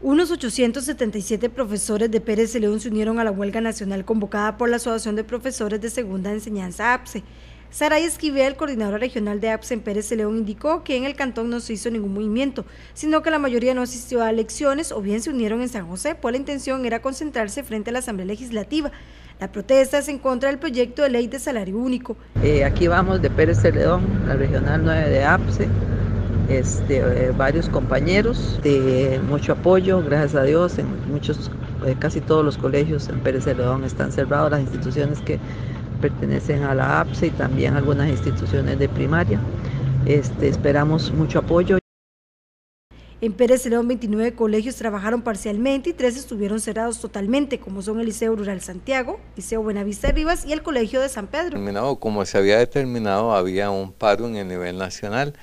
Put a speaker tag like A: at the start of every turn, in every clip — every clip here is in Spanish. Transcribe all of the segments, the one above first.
A: Unos 877 profesores de Pérez de León se unieron a la huelga nacional convocada por la Asociación de Profesores de Segunda Enseñanza APSE. Saray Esquivel, coordinadora regional de APSE en Pérez de León, indicó que en el cantón no se hizo ningún movimiento, sino que la mayoría no asistió a elecciones o bien se unieron en San José, pues la intención era concentrarse frente a la Asamblea Legislativa. La protesta es en contra del proyecto de ley de salario único.
B: Eh, aquí vamos de Pérez de León, la regional 9 de APSE este, eh, varios compañeros, de mucho apoyo, gracias a Dios, en muchos, eh, casi todos los colegios en Pérez Celedón están cerrados, las instituciones que pertenecen a la APSE y también algunas instituciones de primaria. Este, esperamos mucho apoyo.
A: En Pérez León 29 colegios trabajaron parcialmente y tres estuvieron cerrados totalmente, como son el Liceo Rural Santiago, Liceo Buenavista Rivas y el Colegio de San Pedro.
C: Como se había determinado, había un paro en el nivel nacional.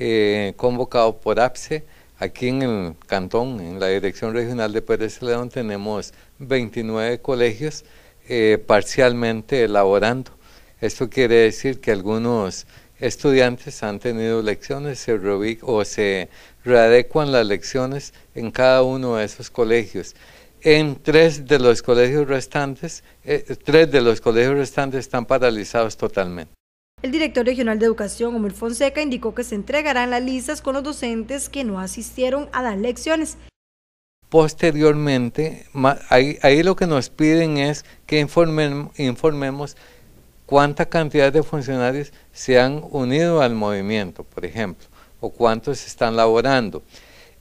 C: Eh, convocado por APSE. Aquí en el cantón, en la Dirección Regional de Pérez León, tenemos 29 colegios eh, parcialmente elaborando. Esto quiere decir que algunos estudiantes han tenido lecciones se o se readecuan las lecciones en cada uno de esos colegios. En tres de los colegios restantes, eh, tres de los colegios restantes están paralizados totalmente.
A: El director regional de educación, Omer Fonseca, indicó que se entregarán las listas con los docentes que no asistieron a dar lecciones.
C: Posteriormente, ahí, lo que nos piden es que informemos cuánta cantidad de funcionarios se han unido al movimiento, por ejemplo, o cuántos están laborando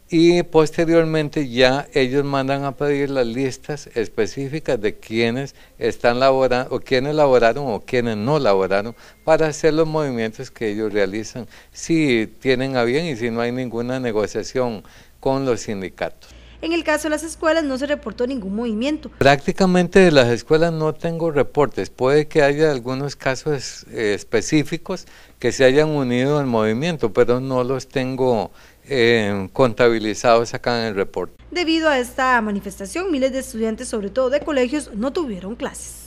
C: y posteriormente ya ellos mandan a pedir las listas específicas de quienes están laborando o quienes laboraron o quienes no laboraron para hacer los movimientos que ellos realizan, si tienen a bien y si no hay ninguna negociación con los sindicatos.
A: En el caso de las escuelas no se reportó ningún movimiento.
C: Prácticamente de las escuelas no tengo reportes. Puede que haya algunos casos eh, específicos que se hayan unido al movimiento, pero no los tengo eh, contabilizados acá en el reporte.
A: Debido a esta manifestación, miles de estudiantes, sobre todo de colegios, no tuvieron clases.